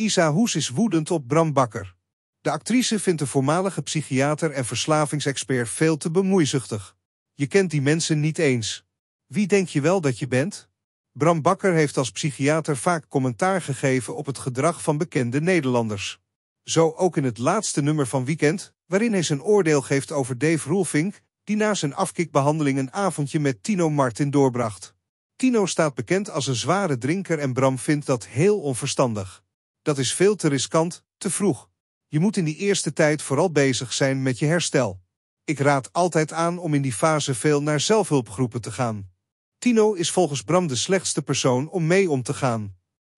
Isa Hoes is woedend op Bram Bakker. De actrice vindt de voormalige psychiater en verslavingsexpert veel te bemoeizuchtig. Je kent die mensen niet eens. Wie denk je wel dat je bent? Bram Bakker heeft als psychiater vaak commentaar gegeven op het gedrag van bekende Nederlanders. Zo ook in het laatste nummer van Weekend, waarin hij zijn oordeel geeft over Dave Roelvink, die na zijn afkikbehandeling een avondje met Tino Martin doorbracht. Tino staat bekend als een zware drinker en Bram vindt dat heel onverstandig dat is veel te riskant, te vroeg. Je moet in die eerste tijd vooral bezig zijn met je herstel. Ik raad altijd aan om in die fase veel naar zelfhulpgroepen te gaan. Tino is volgens Bram de slechtste persoon om mee om te gaan.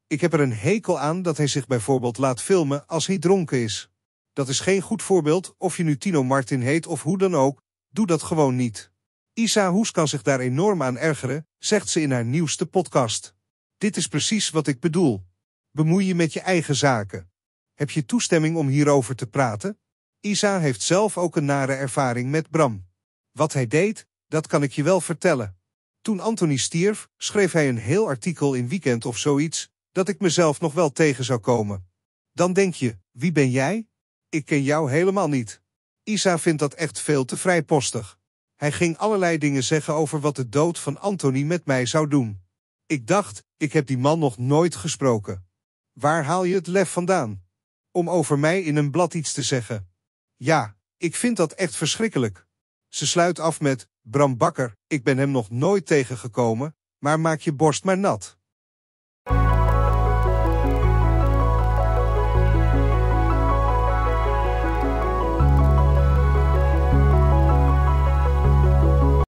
Ik heb er een hekel aan dat hij zich bijvoorbeeld laat filmen als hij dronken is. Dat is geen goed voorbeeld, of je nu Tino Martin heet of hoe dan ook, doe dat gewoon niet. Isa Hoes kan zich daar enorm aan ergeren, zegt ze in haar nieuwste podcast. Dit is precies wat ik bedoel. Bemoei je met je eigen zaken. Heb je toestemming om hierover te praten? Isa heeft zelf ook een nare ervaring met Bram. Wat hij deed, dat kan ik je wel vertellen. Toen Anthony stierf, schreef hij een heel artikel in Weekend of zoiets, dat ik mezelf nog wel tegen zou komen. Dan denk je, wie ben jij? Ik ken jou helemaal niet. Isa vindt dat echt veel te vrijpostig. Hij ging allerlei dingen zeggen over wat de dood van Anthony met mij zou doen. Ik dacht, ik heb die man nog nooit gesproken. Waar haal je het lef vandaan? Om over mij in een blad iets te zeggen. Ja, ik vind dat echt verschrikkelijk. Ze sluit af met, Bram Bakker, ik ben hem nog nooit tegengekomen, maar maak je borst maar nat.